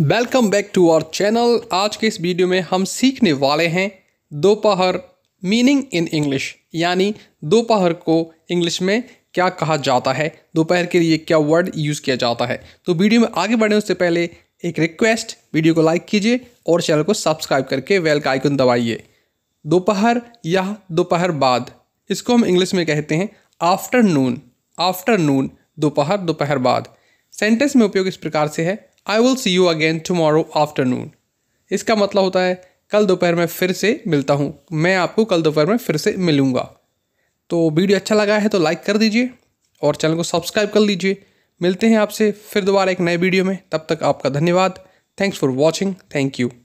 welcome back to our channel आज के इस वीडियो में हम सीखने वाले हैं दोपहर मीनिंग इन इंग्लिश यानी दोपहर को इंग्लिश में क्या कहा जाता है दोपहर के लिए क्या वर्ड यूज़ किया जाता है तो वीडियो में आगे बढ़ने से पहले एक रिक्वेस्ट वीडियो को लाइक कीजिए और चैनल को सब्सक्राइब करके वेल का आइकन दबाइए दोपहर या दोपहर बाद इसको हम इंग्लिश में कहते हैं आफ्टरनून आफ्टरनून दोपहर दोपहर बाद सेंटेंस में उपयोग इस प्रकार से है I will see you again tomorrow afternoon इसका मतलब होता है कल दोपहर में फिर से मिलता हूँ मैं आपको कल दोपहर में फिर से मिलूँगा तो वीडियो अच्छा लगा है तो लाइक कर दीजिए और चैनल को सब्सक्राइब कर लीजिए मिलते हैं आपसे फिर दोबारा एक नए वीडियो में तब तक आपका धन्यवाद thanks for watching thank you